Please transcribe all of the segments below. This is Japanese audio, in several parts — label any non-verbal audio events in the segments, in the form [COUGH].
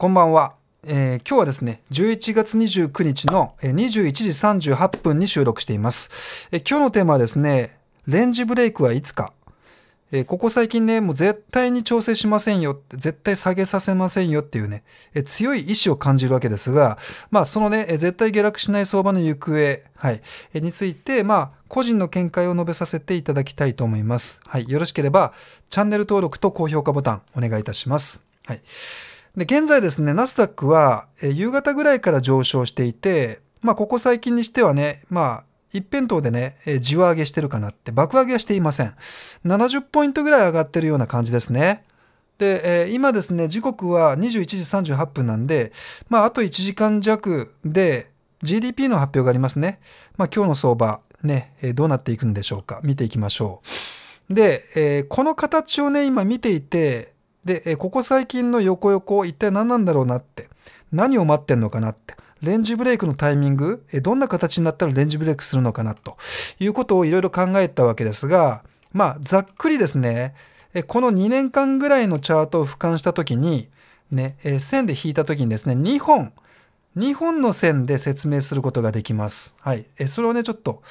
こんばんは。えー、今日はですね、11月29日の21時38分に収録しています。えー、今日のテーマはですね、レンジブレイクはいつか。えー、ここ最近ね、もう絶対に調整しませんよ、絶対下げさせませんよっていうね、え強い意志を感じるわけですが、まあそのね、え絶対下落しない相場の行方、はい、えについて、まあ個人の見解を述べさせていただきたいと思います。はい、よろしければチャンネル登録と高評価ボタンお願いいたします。はい。で、現在ですね、ナスダックは、え夕方ぐらいから上昇していて、まあ、ここ最近にしてはね、まあ、一辺倒でね、えー、じ上げしてるかなって、爆上げはしていません。70ポイントぐらい上がってるような感じですね。で、えー、今ですね、時刻は21時38分なんで、まあ、あと1時間弱で GDP の発表がありますね。まあ、今日の相場、ね、えどうなっていくんでしょうか。見ていきましょう。で、えー、この形をね、今見ていて、で、ここ最近の横横、一体何なんだろうなって。何を待ってんのかなって。レンジブレイクのタイミング、どんな形になったらレンジブレイクするのかなということをいろいろ考えたわけですが、まあ、ざっくりですね、この2年間ぐらいのチャートを俯瞰したときに、ね、線で引いたときにですね、2本、2本の線で説明することができます。はい。それをね、ちょっと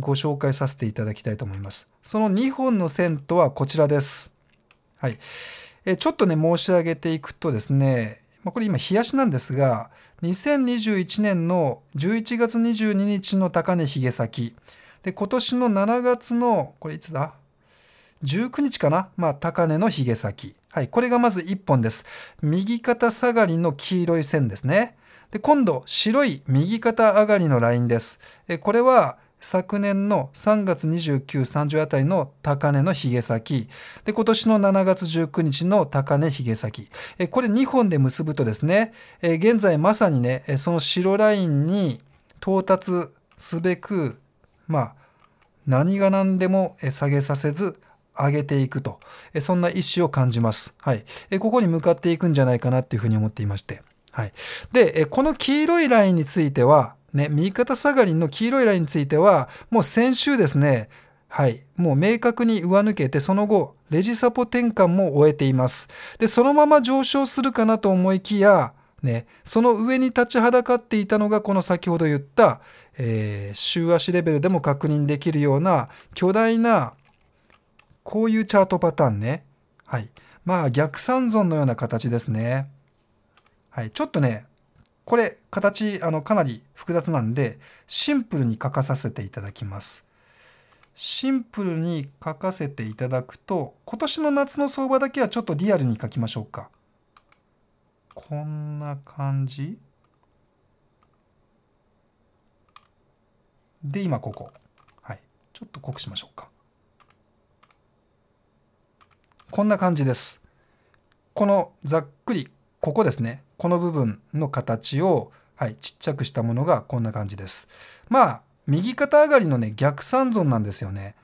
ご紹介させていただきたいと思います。その2本の線とはこちらです。はい。ちょっとね、申し上げていくとですね、これ今、冷やしなんですが、2021年の11月22日の高値ひげ先、で、今年の7月の、これいつだ ?19 日かなまあ、高値のひげ先。はい、これがまず1本です。右肩下がりの黄色い線ですね。で、今度、白い右肩上がりのラインです。えこれは、昨年の3月29、30あたりの高値の髭先、で、今年の7月19日の高値髭先、えこれ2本で結ぶとですね、え現在まさにね、その白ラインに到達すべく、まあ、何が何でも下げさせず、上げていくと、そんな意思を感じます。はい。え。ここに向かっていくんじゃないかなっていうふうに思っていまして。はい。で、えこの黄色いラインについては、ね、右肩下がりの黄色いラインについては、もう先週ですね、はい。もう明確に上抜けて、その後、レジサポ転換も終えています。で、そのまま上昇するかなと思いきや、ね、その上に立ちはだかっていたのが、この先ほど言った、えー、週足レベルでも確認できるような、巨大な、こういうチャートパターンね。はい。まあ、逆三尊のような形ですね。はい。ちょっとね、これ、形、あの、かなり複雑なんで、シンプルに書かさせていただきます。シンプルに書かせていただくと、今年の夏の相場だけはちょっとリアルに書きましょうか。こんな感じ。で、今ここ。はい。ちょっと濃くしましょうか。こんな感じです。このざっくり、ここですね。この部分の形を、はい、ちっちゃくしたものがこんな感じです。まあ、右肩上がりのね、逆三尊なんですよね。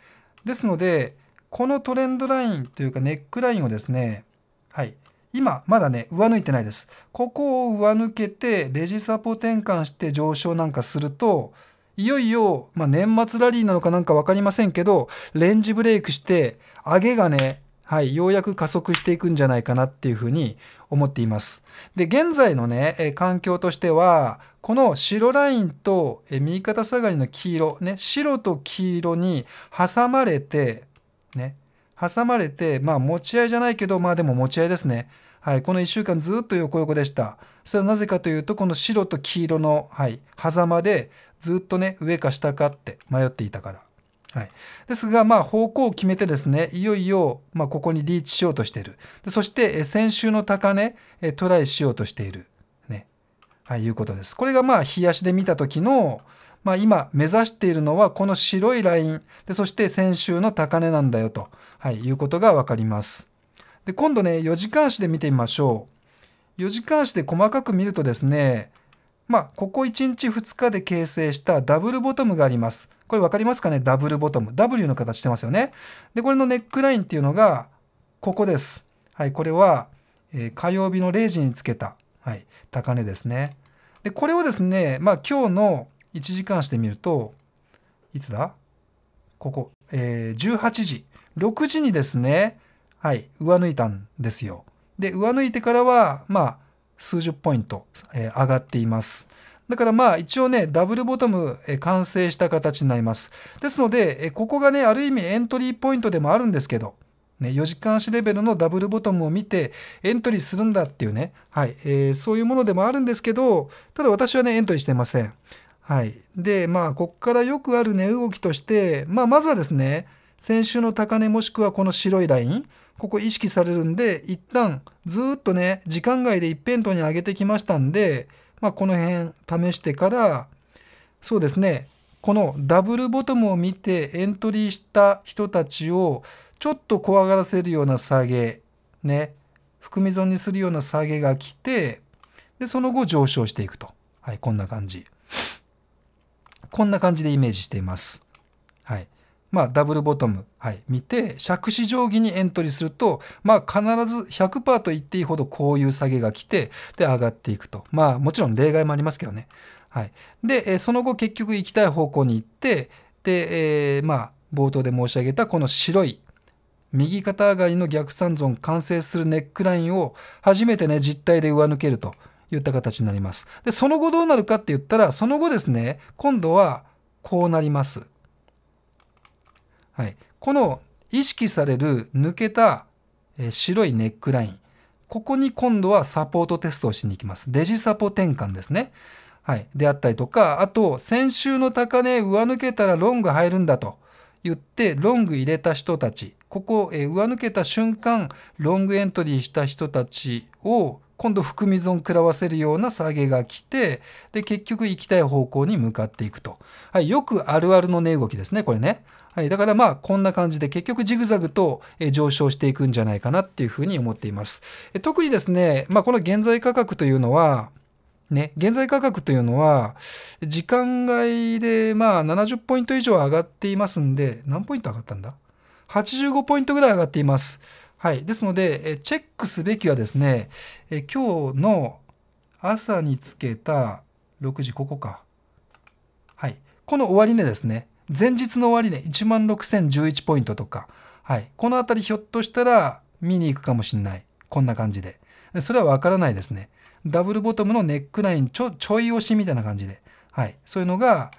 ですので、このトレンドラインというかネックラインをですね、はい、今、まだね、上抜いてないです。ここを上抜けて、レジサポ転換して上昇なんかすると、いよいよ、まあ、年末ラリーなのかなんか分かりませんけど、レンジブレイクして、上げがね、はい、ようやく加速していくんじゃないかなっていうふうに思っています。で、現在のね、え環境としては、この白ラインとえ右肩下がりの黄色、ね、白と黄色に挟まれて、ね、挟まれて、まあ持ち合いじゃないけど、まあでも持ち合いですね。はい、この1週間ずっと横横でした。それはなぜかというと、この白と黄色の、はい、狭間でずっとね、上か下かって迷っていたから。はい、ですが、まあ、方向を決めてですね、いよいよ、まあ、ここにリーチしようとしている。でそして、先週の高値、トライしようとしている。ね。はい、いうことです。これが、まあ、日足で見た時の、まあ、今、目指しているのは、この白いライン。で、そして、先週の高値なんだよと、はい、いうことがわかります。で、今度ね、4時間足で見てみましょう。4時間足で細かく見るとですね、まあ、ここ1日2日で形成したダブルボトムがあります。これ分かりますかねダブルボトム。W の形してますよね。で、これのネックラインっていうのが、ここです。はい、これは、えー、火曜日の0時につけた、はい、高値ですね。で、これをですね、まあ、今日の1時間してみると、いつだここ、えー、18時、6時にですね、はい、上抜いたんですよ。で、上抜いてからは、まあ、数十ポイント、えー、上がっています。だからまあ一応ね、ダブルボトム、えー、完成した形になります。ですので、えー、ここがね、ある意味エントリーポイントでもあるんですけど、ね、4時間足レベルのダブルボトムを見てエントリーするんだっていうね、はいえー、そういうものでもあるんですけど、ただ私はね、エントリーしてません。はい。で、まあ、こっからよくある値、ね、動きとして、まあ、まずはですね、先週の高値もしくはこの白いライン、ここ意識されるんで、一旦ずっとね、時間外で一辺倒に上げてきましたんで、まあ、この辺試してから、そうですね、このダブルボトムを見てエントリーした人たちをちょっと怖がらせるような下げ、ね、含み損にするような下げが来て、で、その後上昇していくと。はい、こんな感じ。こんな感じでイメージしています。はい。まあ、ダブルボトム、はい、見て、尺子定規にエントリーすると、まあ、必ず100%と言っていいほどこういう下げが来て、で、上がっていくと。まあ、もちろん例外もありますけどね。はい。で、その後結局行きたい方向に行って、で、えー、まあ、冒頭で申し上げたこの白い、右肩上がりの逆三尊完成するネックラインを初めてね、実体で上抜けるといった形になります。で、その後どうなるかって言ったら、その後ですね、今度はこうなります。はい、この意識される抜けた白いネックライン。ここに今度はサポートテストをしに行きます。デジサポ転換ですね。はい。であったりとか、あと、先週の高値上抜けたらロング入るんだと言って、ロング入れた人たち、ここ、え上抜けた瞬間、ロングエントリーした人たちを、今度含み損食らわせるような下げが来て、で、結局行きたい方向に向かっていくと。はい。よくあるあるの値動きですね、これね。はい、だからまあこんな感じで結局ジグザグと上昇していくんじゃないかなっていうふうに思っています。特にですね、まあ、この現在価格というのは、ね、現在価格というのは、時間外でまあ70ポイント以上上がっていますんで、何ポイント上がったんだ ?85 ポイントぐらい上がっています。はい。ですので、チェックすべきはですね、今日の朝につけた6時、ここか。はい。この終値ですね。前日の終値、ね、16,011ポイントとか、はい。このあたりひょっとしたら見に行くかもしんない。こんな感じで。それはわからないですね。ダブルボトムのネックラインちょちょい押しみたいな感じで。はい。そういうのが、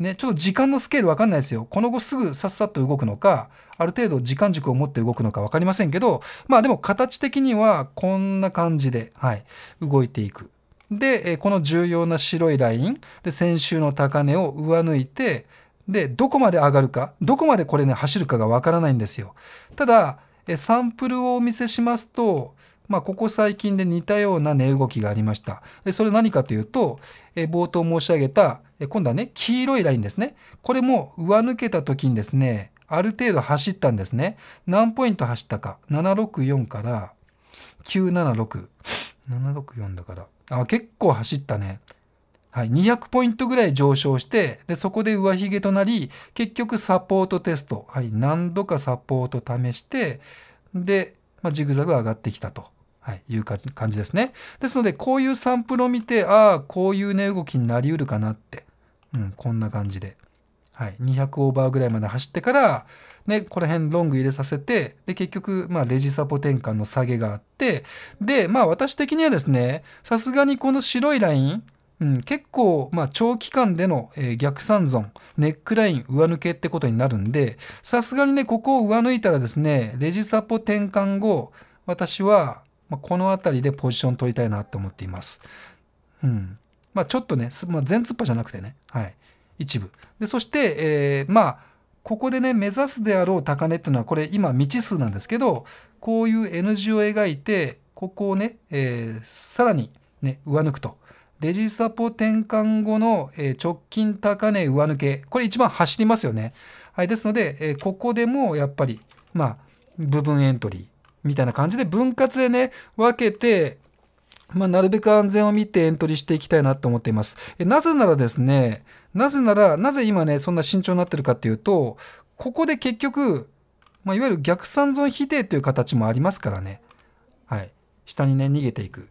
ね、ちょっと時間のスケールわかんないですよ。この後すぐさっさと動くのか、ある程度時間軸を持って動くのかわかりませんけど、まあでも形的にはこんな感じで、はい、動いていく。で、この重要な白いラインで先週の高値を上抜いて、で、どこまで上がるか、どこまでこれね、走るかがわからないんですよ。ただ、サンプルをお見せしますと、まあ、ここ最近で似たような値動きがありました。それ何かというと、冒頭申し上げた、今度はね、黄色いラインですね。これも上抜けた時にですね、ある程度走ったんですね。何ポイント走ったか。764から976。764だから。あ、結構走ったね。はい、200ポイントぐらい上昇して、でそこで上髭となり、結局サポートテスト、はい、何度かサポート試して、で、まあ、ジグザグ上がってきたと。はい、いう感じですね。ですので、こういうサンプルを見て、ああ、こういう値、ね、動きになりうるかなって。うん、こんな感じで。はい、200オーバーぐらいまで走ってから、ね、この辺ロング入れさせて、で、結局、まあ、レジサポ転換の下げがあって、で、まあ、私的にはですね、さすがにこの白いライン、うん、結構、まあ、長期間での、えー、逆三損、ネックライン上抜けってことになるんで、さすがにね、ここを上抜いたらですね、レジサポ転換後、私は、まあ、この辺りでポジション取りたいなと思っています。うん。まあ、ちょっとね、まあ、全突破じゃなくてね、はい。一部。で、そして、えー、まあ、ここでね、目指すであろう高値っていうのは、これ今未知数なんですけど、こういう N 字を描いて、ここをね、えー、さらにね、上抜くと。デジサポ転換後の直近高値上抜け、これ一番走りますよね。はい、ですので、ここでもやっぱり、まあ、部分エントリーみたいな感じで分割でね、分けて、まあ、なるべく安全を見てエントリーしていきたいなと思っています。なぜならですね、なぜなら、なぜ今ね、そんな慎重になってるかっていうと、ここで結局、まあ、いわゆる逆三存否定という形もありますからね。はい。下にね、逃げていく。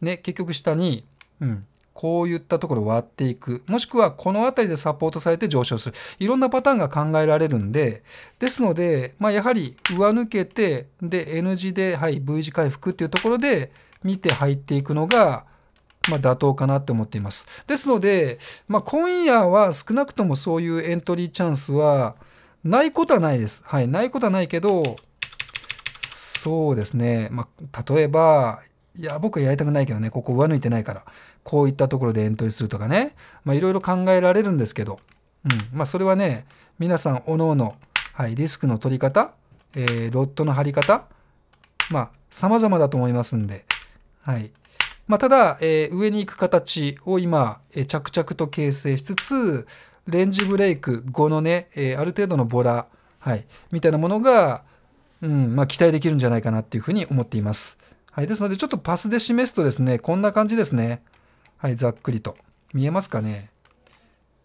ね、結局下に、うん、こういったところを割っていく。もしくはこの辺りでサポートされて上昇する。いろんなパターンが考えられるんで、ですので、まあ、やはり上抜けて、で、N 字で、はい、V 字回復っていうところで見て入っていくのが、まあ、妥当かなって思っています。ですので、まあ、今夜は少なくともそういうエントリーチャンスは、ないことはないです。はい、ないことはないけど、そうですね。まあ、例えば、いや、僕はやりたくないけどね、ここ上抜いてないから、こういったところでエントリーするとかね、まあいろいろ考えられるんですけど、うん、まあそれはね、皆さんおのおの、はい、リスクの取り方、えー、ロットの張り方、まあ様々だと思いますんで、はい。まあただ、えー、上に行く形を今、えー、着々と形成しつつ、レンジブレイク後のね、えある程度のボラ、はい、みたいなものが、うん、まあ期待できるんじゃないかなっていうふうに思っています。はい。ですので、ちょっとパスで示すとですね、こんな感じですね。はい、ざっくりと。見えますかね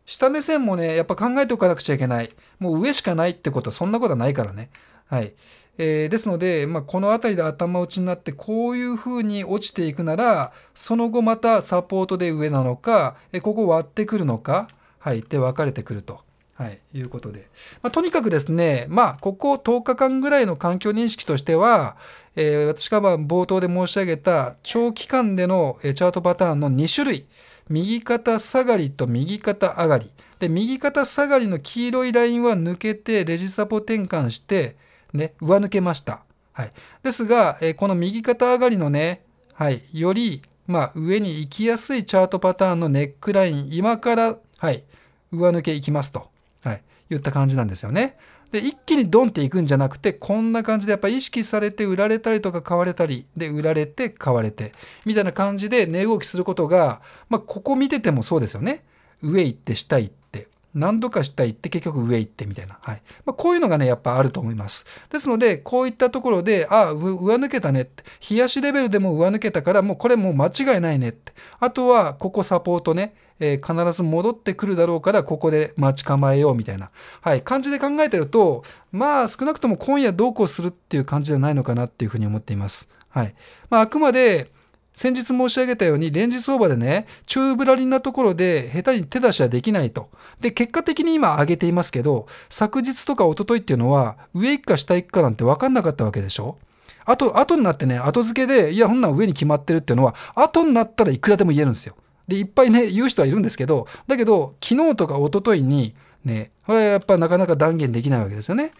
下目線もね、やっぱ考えておかなくちゃいけない。もう上しかないってことは、そんなことはないからね。はい。えー、ですので、まあ、この辺りで頭打ちになってこういう風に落ちていくならその後またサポートで上なのかえここ割ってくるのか、はい、って分かれてくると。はい、いうことで、まあ、とにかくですね、まあ、ここ10日間ぐらいの環境認識としては、えー、私が冒頭で申し上げた長期間でのチャートパターンの2種類右肩下がりと右肩上がりで右肩下がりの黄色いラインは抜けてレジサポ転換して、ね、上抜けました、はい、ですが、えー、この右肩上がりのね、はい、より、まあ、上に行きやすいチャートパターンのネックライン今から、はい、上抜けいきますとはい、言った感じなんですよね。で一気にドンっていくんじゃなくてこんな感じでやっぱ意識されて売られたりとか買われたりで売られて買われてみたいな感じで値動きすることが、まあ、ここ見ててもそうですよね上行って下行って何度か下行って結局上行ってみたいな、はいまあ、こういうのがねやっぱあると思いますですのでこういったところでああ上抜けたねって冷やしレベルでも上抜けたからもうこれもう間違いないねってあとはここサポートねえー、必ず戻ってくるだろうからここで待ち構えようみたいな、はい、感じで考えてるとまあ少なくとも今夜どうこうするっていう感じじゃないのかなっていうふうに思っています。はいまあ、あくまで先日申し上げたように、レンジ相場でね、宙ぶらりんなところで下手に手出しはできないと。で、結果的に今上げていますけど、昨日とか一昨日っていうのは、上行くか下行くかなんて分かんなかったわけでしょあと、後になってね、後付けで、いや、ほんなん上に決まってるっていうのは、後になったらいくらでも言えるんですよ。で、いっぱいね、言う人はいるんですけど、だけど、昨日とか一昨日に、ね、これはやっぱなかなか断言できないわけですよね。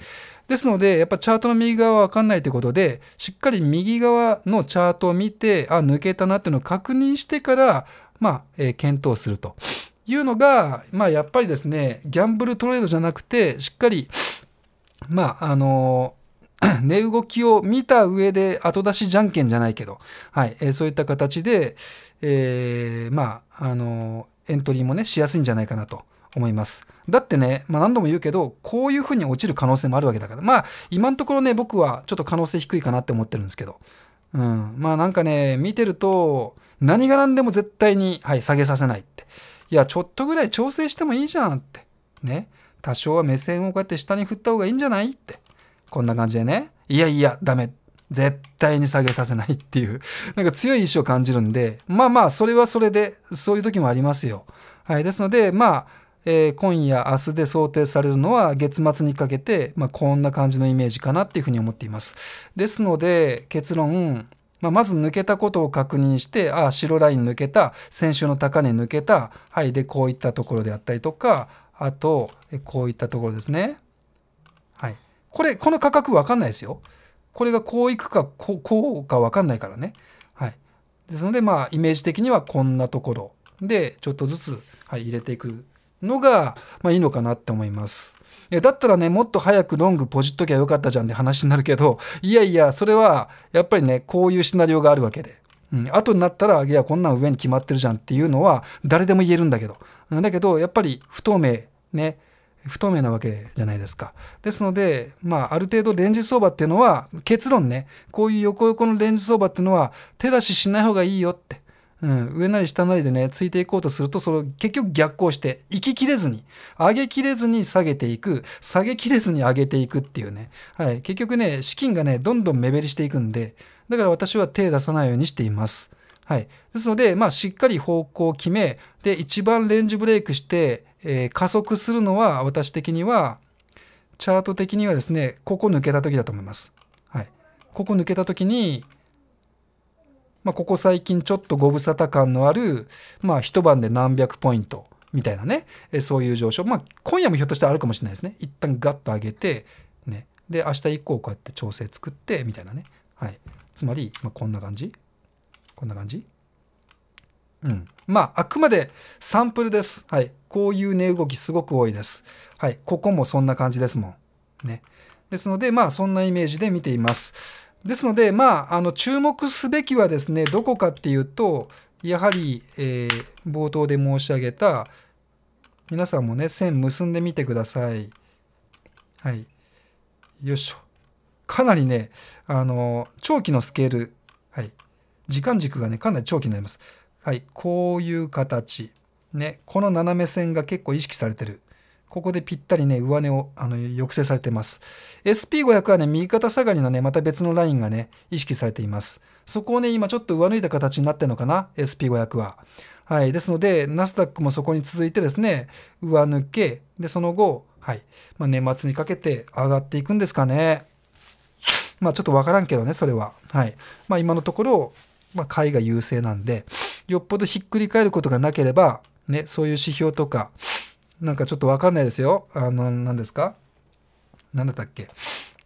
ですので、やっぱチャートの右側はわかんないということで、しっかり右側のチャートを見て、あ、抜けたなっていうのを確認してから、まあ、えー、検討するというのが、まあ、やっぱりですね、ギャンブルトレードじゃなくて、しっかり、まあ、あのー [CLEARS THROAT] 値動きを見た上で後出しじゃんけんじゃないけど、はい、えー、そういった形で、えー、まあ、あのー、エントリーもね、しやすいんじゃないかなと思います。だってね、まあ、何度も言うけど、こういう風に落ちる可能性もあるわけだから、まあ、今のところね、僕はちょっと可能性低いかなって思ってるんですけど、うん、まあなんかね、見てると、何が何でも絶対に、はい、下げさせないって。いや、ちょっとぐらい調整してもいいじゃんって。ね。多少は目線をこうやって下に振った方がいいんじゃないって。こんな感じでね、いやいや、ダメ。絶対に下げさせないっていう、[LAUGHS] なんか強い意志を感じるんで、まあまあ、それはそれで、そういう時もありますよ。はい。ですので、まあ、えー、今夜、明日で想定されるのは月末にかけて、まあ、こんな感じのイメージかなっていうふうに思っています。ですので、結論、まあ、まず抜けたことを確認して、ああ、白ライン抜けた、先週の高値抜けた、はい、で、こういったところであったりとか、あと、こういったところですね。はい。これ、この価格わかんないですよ。これがこういくか、こう、こうかわかんないからね。はい。ですので、まあ、イメージ的にはこんなところで、ちょっとずつ、はい、入れていくのが、まあ、いいのかなって思います。だったらね、もっと早くロングポジっときゃよかったじゃんって話になるけど、いやいや、それは、やっぱりね、こういうシナリオがあるわけで。うん、後になったら、いや、こんなん上に決まってるじゃんっていうのは、誰でも言えるんだけど。だけど、やっぱり不透明、ね、不透明なわけじゃないですか。ですので、まあ、ある程度レンジ相場っていうのは、結論ね、こういう横横のレンジ相場っていうのは、手出ししない方がいいよって。うん、上なり下なりでね、ついていこうとすると、その結局逆行して、行ききれずに、上げきれずに下げていく、下げきれずに上げていくっていうね。はい。結局ね、資金がね、どんどん目減りしていくんで、だから私は手出さないようにしています。はい。ですので、まあ、しっかり方向を決め、で、一番レンジブレイクして、えー、加速するのは、私的には、チャート的にはですね、ここ抜けた時だと思います。はい。ここ抜けた時に、まあ、ここ最近ちょっとご無沙汰感のある、まあ、一晩で何百ポイントみたいなね、えそういう上昇。まあ、今夜もひょっとしたらあるかもしれないですね。一旦ガッと上げて、ね。で、明日以降こうやって調整作って、みたいなね。はい。つまり、まあ、こんな感じ。こんな感じうん。まあ、あくまでサンプルです。はい。こういう値動きすごく多いです。はい。ここもそんな感じですもん。ね。ですので、まあ、そんなイメージで見ています。ですので、まあ、あの、注目すべきはですね、どこかっていうと、やはり、えー、冒頭で申し上げた、皆さんもね、線結んでみてください。はい。よいしょ。かなりね、あの、長期のスケール、はい。時間軸がね、かなり長期になります。はい、こういう形。ね、この斜め線が結構意識されてる。ここでぴったりね、上値をあの抑制されてます。SP500 はね、右肩下がりのね、また別のラインがね、意識されています。そこをね、今ちょっと上抜いた形になってるのかな、SP500 は。はい。ですので、ナスダックもそこに続いてですね、上抜け、で、その後、はい。まあ、年末にかけて上がっていくんですかね。まあ、ちょっとわからんけどね、それは。はい。まあ、今のところ、まあ、いが優勢なんで、よっぽどひっくり返ることがなければ、ね、そういう指標とか、なんかちょっとわかんないですよ。あの、何ですか何だったっけ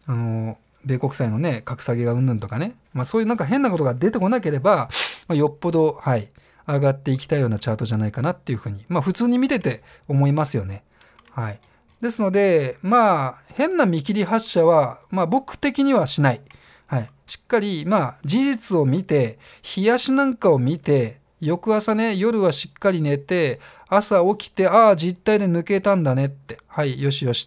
あの、米国債のね、格下げがうんぬんとかね。まあそういうなんか変なことが出てこなければ、まあ、よっぽど、はい、上がっていきたいようなチャートじゃないかなっていうふうに、まあ普通に見てて思いますよね。はい。ですので、まあ変な見切り発車は、まあ僕的にはしない。しっかり、まあ、事実を見て、冷やしなんかを見て、翌朝ね、夜はしっかり寝て、朝起きて、ああ、実体で抜けたんだねって、はい、よしよし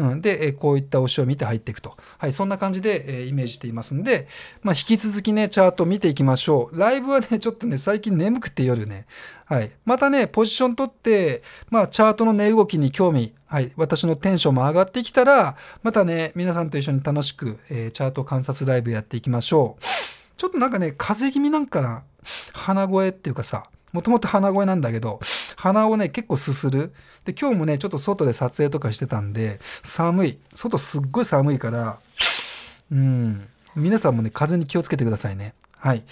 うん、で、こういった推しを見て入っていくと。はい、そんな感じで、えイメージしていますんで、まあ、引き続きね、チャート見ていきましょう。ライブはね、ちょっとね、最近眠くて夜ね。はい。またね、ポジション取って、まあ、チャートの値動きに興味、はい、私のテンションも上がってきたら、またね、皆さんと一緒に楽しく、えー、チャート観察ライブやっていきましょう。ちょっとなんかね、風邪気味なんかな。鼻声っていうかさ、もともと鼻声なんだけど、鼻をね、結構すする。で、今日もね、ちょっと外で撮影とかしてたんで、寒い。外すっごい寒いから、うん。皆さんもね、風に気をつけてくださいね。はい。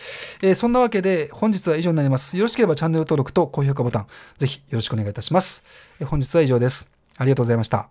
えー、そんなわけで、本日は以上になります。よろしければチャンネル登録と高評価ボタン、ぜひよろしくお願いいたします。えー、本日は以上です。ありがとうございました。